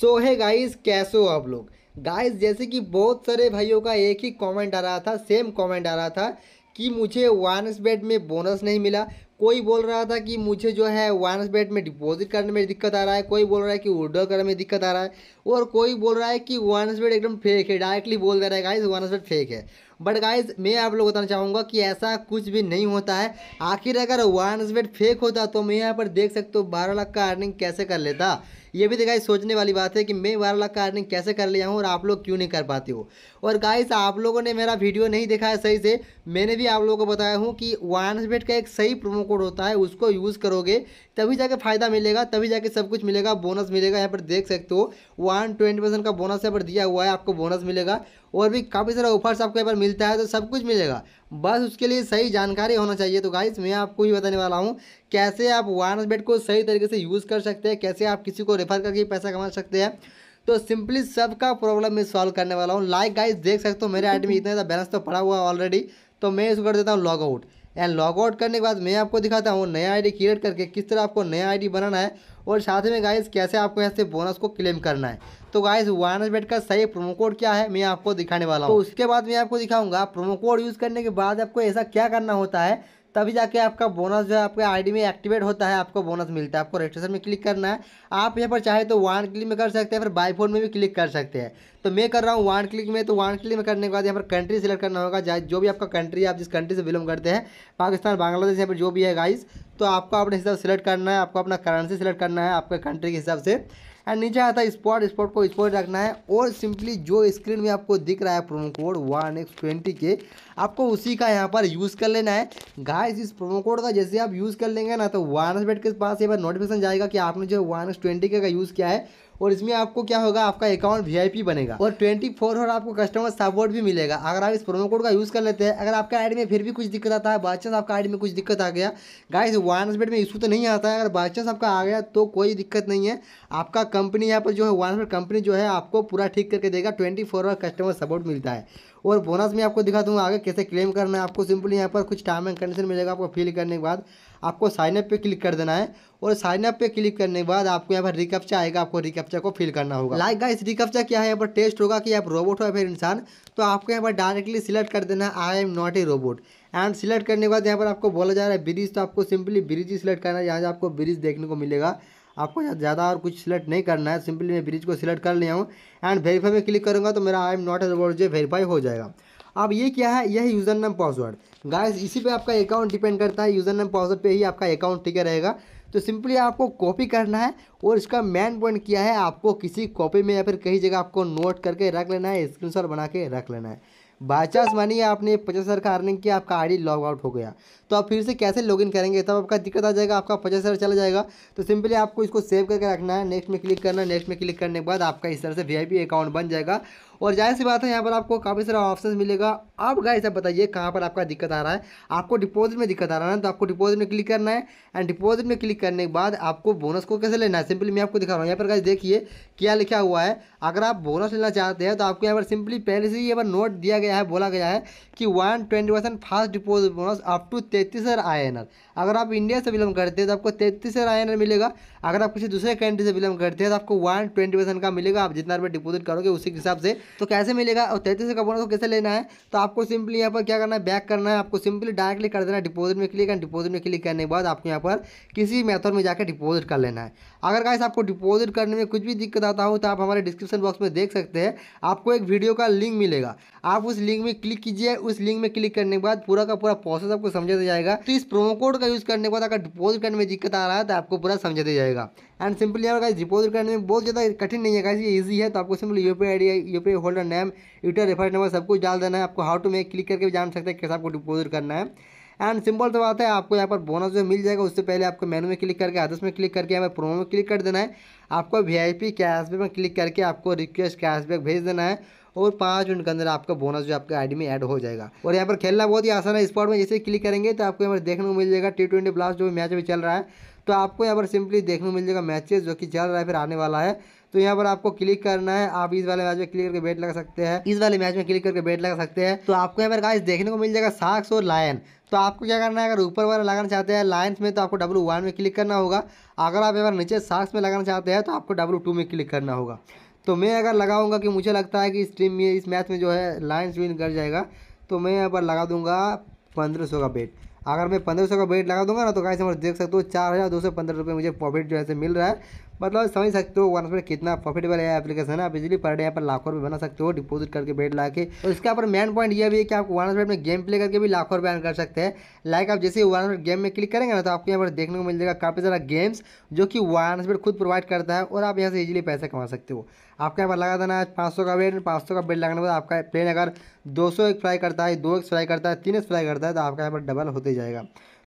सो है गाइज कैसे हो आप लोग गाइज जैसे कि बहुत सारे भाइयों का एक ही कमेंट आ रहा था सेम कमेंट आ रहा था कि मुझे वानस बेड में बोनस नहीं मिला कोई बोल रहा था कि मुझे जो है वानस बेड में डिपॉजिट करने में दिक्कत आ रहा है कोई बोल रहा है कि विड्रॉ करने में दिक्कत आ रहा है और कोई बोल रहा है कि वानस बेड एकदम फेक है डायरेक्टली बोल दे रहा है गाइज वानस बेड फेक है बट गाइज मैं आप लोग बताना चाहूँगा कि ऐसा कुछ भी नहीं होता है आखिर अगर वानस बेड फेक होता तो मैं यहाँ पर देख सकता हूँ बारह लाख का अर्निंग कैसे कर लेता ये भी देखा तो सोचने वाली बात है कि मैं वाला कार्य कैसे कर लिया हूँ और आप लोग क्यों नहीं कर पाते हो और गाइस आप लोगों ने मेरा वीडियो नहीं देखा है सही से मैंने भी आप लोगों को बताया हूँ कि वानसबेट का एक सही प्रोमो कोड होता है उसको यूज़ करोगे तभी जाके फ़ायदा मिलेगा तभी जाके सब कुछ मिलेगा बोनस मिलेगा यहाँ पर देख सकते हो वन ट्वेंटी परसेंट का बोनस यहाँ पर दिया हुआ है आपको बोनस मिलेगा और भी काफ़ी सारा ऑफर्स आपको यहाँ पर मिलता है तो सब कुछ मिलेगा बस उसके लिए सही जानकारी होना चाहिए तो गाइज मैं आपको ये बताने वाला हूँ कैसे आप वायरस बेट को सही तरीके से यूज़ कर सकते हैं कैसे आप किसी को रेफर करके पैसा कमा सकते हैं तो सिंपली सबका प्रॉब्लम मैं सॉल्व करने वाला हूँ लाइक गाइज देख सकते हो मेरे आइटम में इतना ज़्यादा बैलेंस तो पड़ा हुआ है ऑलरेडी तो मैं इसको कर देता हूँ लॉगआउट एंड लॉगआउट करने के बाद मैं आपको दिखाता हूँ नया आईडी क्रिएट करके किस तरह आपको नया आईडी बनाना है और साथ में गाइस कैसे आपको यहाँ से बोनस को क्लेम करना है तो गाइस वानस बेट का सही प्रोमो कोड क्या है मैं आपको दिखाने वाला हूँ तो उसके बाद मैं आपको दिखाऊंगा प्रोमो कोड यूज़ करने के बाद आपको ऐसा क्या करना होता है तभी जाके आपका बोनस जो है आपके आईडी में एक्टिवेट होता है आपको बोनस मिलता है आपको रजिस्ट्रेशन में क्लिक करना है आप यहाँ पर चाहे तो वन क्लिक में कर सकते हैं फिर बाई फोन में भी क्लिक कर सकते हैं तो मैं कर रहा हूँ वन क्लिक में तो वन क्लिक में करने के बाद यहाँ पर कंट्री सेलेक्ट करना होगा चाहे जो भी आपका कंट्री है आप जिस कंट्री से बिलोंग करते हैं पाकिस्तान बांग्लादेश यहाँ पर जो भी है गाइज तो आपको अपने हिसाब सेलेक्ट करना है आपको अपना करेंसी सेलेक्ट करना है आपके कंट्री के हिसाब से एंड हाँ, नीचे आता है स्पॉट स्पॉट को स्पॉट रखना है और सिंपली जो स्क्रीन में आपको दिख रहा है promo code one X twenty के आपको उसी का यहाँ पर यूज़ कर लेना है गाइस इस प्रोमो कोड का जैसे आप यूज़ कर लेंगे ना तो वन एस बेट के पास ये बार नोटिफिकेशन जाएगा कि आपने जो वन एक्स ट्वेंटी का यूज़ किया है और इसमें आपको क्या होगा आपका अकाउंट वीआईपी बनेगा और ट्वेंटी फोर आवर आपको कस्टमर सपोर्ट भी मिलेगा अगर आप इस प्रोमो कोड का यूज़ कर लेते हैं अगर आपका आईडी में फिर भी कुछ दिक्कत आता है बाई आपका आईडी में कुछ दिक्कत आ गया गाइस वन हंड्रेड में इशू तो नहीं आता है अगर बाई आपका आ गया तो कोई दिक्कत नहीं है आपका कंपनी यहाँ पर जो है वन हंड्रेड कंपनी जो है आपको पूरा ठीक करके देगा twenty four hour customer support मिलता है और बोनस में आपको दिखा दूँगा आगे कैसे क्लेम करना है आपको सिंपली यहाँ पर कुछ टाइम एंड कंडीशन मिलेगा आपको फिल करने के बाद आपको साइनअप पे क्लिक कर देना है और साइनअप पे क्लिक करने के बाद आपको यहाँ पर रिकप्चा आएगा आपको रिकप्चा को फिल करना होगा लाइक गाइस रिकप्चा क्या है यहाँ पर टेस्ट होगा कि आप रोबोट हो या फिर इंसान तो आपको यहाँ पर डायरेक्टली सिलेक्ट कर देना है I am not a robot and select करने के बाद यहाँ पर आपको बोला जा रहा है ब्रिज तो आपको सिंपली ब्रिज ही सिलेक्ट करना है यहाँ आपको ब्रिज देखने को मिलेगा आपको ज़्यादा और कुछ सिलेक्ट नहीं करना है सिंपली मैं ब्रिज को सिलेक्ट कर लिया हूँ एंड वेरीफाई में क्लिक करूँगा तो मेरा I am not a robot जो वेरीफाई हो जाएगा अब ये क्या है यह यूज़र नेम पासवर्ड गाइस इसी पे आपका अकाउंट डिपेंड करता है यूज़र नेम पासवर्ड पे ही आपका अकाउंट ठीक रहेगा तो सिंपली आपको कॉपी करना है और इसका मेन पॉइंट क्या है आपको किसी कॉपी में या फिर कहीं जगह आपको नोट करके रख लेना है शॉट बना के रख लेना है बाई चांस मानिए आपने पचास हज़ार का अर्निंग किया आपका आईडी लॉग आउट हो गया तो आप फिर से कैसे लॉगिन करेंगे तब आपका दिक्कत आ जाएगा आपका पचास हज़ार चला जाएगा तो सिंपली आपको इसको सेव करके रखना है नेक्स्ट में क्लिक करना नेक्स्ट में क्लिक करने के बाद आपका इस तरह से वी अकाउंट बन जाएगा और जाहिर सी बात है यहाँ पर आपको काफ़ी सारा ऑप्शन मिलेगा आप गाइस आप बताइए कहाँ पर आपका दिक्कत आ रहा है आपको डिपॉजिट में दिक्कत आ रहा है ना तो आपको डिपॉजिट में क्लिक करना है एंड डिपॉजिट में क्लिक करने के बाद आपको बोनस को कैसे लेना है सिंपली मैं आपको दिखा रहा हूँ यहाँ पर गाइस देखिए क्या लिखा हुआ है अगर आप बोनस लेना चाहते हैं तो आपको यहाँ पर सिंपली पहले से ही यहाँ पर नोट दिया गया है बोला गया है कि one twenty percent fast deposit bonus up to तैंतीस हज़ार अगर आप इंडिया से बिलोंग करते हैं तो आपको तैंतीस हज़ार मिलेगा अगर आप किसी दूसरे कंट्री से बिलोंग करते हैं तो आपको वन ट्वेंटी परसेंट का मिलेगा आप जितना रुपये डिपोजिट करोगे उसी के हिसाब से तो कैसे मिलेगा और तैतीस का बोनस को कैसे लेना है तो आपको सिंपली यहाँ पर क्या करना है बैक करना है आपको सिंपली डायरेक्टली कर देना है डिपोजिट में क्लिक एंड डिपोजिट में क्लिक करने के बाद आपको यहाँ पर किसी मेथड में जाकर डिपोजिट कर लेना है अगर कैसे आपको डिपोजिट करने में कुछ भी दिक्कत आता हो तो आप हमारे डिस्क्रिप्शन बॉक्स में देख सकते हैं आपको एक वीडियो का लिंक मिलेगा आप उस लिंक में क्लिक कीजिए उस लिंक में क्लिक करने के बाद पूरा का पूरा प्रोसेस आपको समझा दिया जाएगा तो इस प्रोमो कोड का यूज़ करने के बाद अगर डिपोजिट करने में दिक्कत आ रहा है तो आपको पूरा समझा दिया जाएगा एंड सिंपली यहाँ गाइस डिपोजिट करने में बहुत ज़्यादा कठिन नहीं है कहा ये ईजी है तो आपको simply U P I U P holder name UTR refer number सब कुछ डाल देना है आपको हाउ टू में क्लिक करके जान सकते हैं कैसे आपको डिपोजिट करना है एंड सिंपल से बात है आपको यहाँ पर बोनस जो मिल जाएगा उससे पहले आपको मेनू में क्लिक करके आदर्श में क्लिक करके यहाँ पर प्रोमो में क्लिक कर देना है आपको वी आई पी कैशबैक में क्लिक करके आपको रिक्वेस्ट कैशबैक भेज देना है और पाँच मिनट के अंदर आपका बोनस जो आपके आईडी में ऐड हो जाएगा और यहाँ पर खेलना बहुत ही आसान है स्पॉट में जैसे क्लिक करेंगे तो आपको यहाँ पर देखने को मिल जाएगा टी ट्वेंटी ब्लास्ट जो मैच अभी चल रहा है तो आपको यहाँ पर सिंपली देखने को मिल जाएगा मैचेस जो कि चल रहा है फिर आने वाला है तो यहाँ पर आपको क्लिक करना है आप इस वाले मैच में क्लिक करके बेट लगा सकते हैं इस वाले मैच में क्लिक करके बेट लगा सकते हैं तो आपको यहाँ पर गाइस देखने को मिल जाएगा साक्स और लायन तो आपको क्या करना है अगर ऊपर वाला लगाना चाहते हैं लाइन्स में तो आपको डब्लू वन में क्लिक करना होगा अगर आप यहाँ नीचे साक्स में लगाना चाहते हैं तो आपको डब्लू टू में क्लिक करना होगा तो मैं अगर लगाऊंगा कि मुझे लगता है कि इस टीम में इस मैच में जो है लायंस विन कर जाएगा तो मैं यहाँ पर लगा दूंगा पंद्रह सौ का बेट अगर मैं पंद्रह सौ का बेट लगा दूंगा ना तो कैसे देख सकते हो चार हज़ार दो सौ पंद्रह रुपये मुझे प्रॉफिट जो है मिल रहा है मतलब समझ सकते हो वनस में कितना प्रॉफिटेबल है एप्लीकेशन आप इजिली पर डे यहाँ पर लाखों रुपये बना सकते हो डिपोजिट करके बेट ला के और इसके पर मेन पॉइंट ये भी है कि आप वनस में गेम प्ले करके भी लाखों रुपये अन कर सकते हैं लाइक आप जैसे वनस गेम में क्लिक करेंगे ना तो आपको यहाँ पर देखने को मिल जाएगा काफ़ी सारा गेम्स जो कि वनस खुद प्रोवाइड करता है और आप यहाँ से इजिली पैसे कमा सकते हो आपके यहाँ पर लगा देना है पाँच सौ का बेट पाँच सौ का बेट लगाने के बाद आपका प्लेन अगर दो सौ एक फ्लाई करता है दो एक फ्राई करता है तीन एक फ्लाई करता है तो आपका यहाँ पर डबल होते जाएगा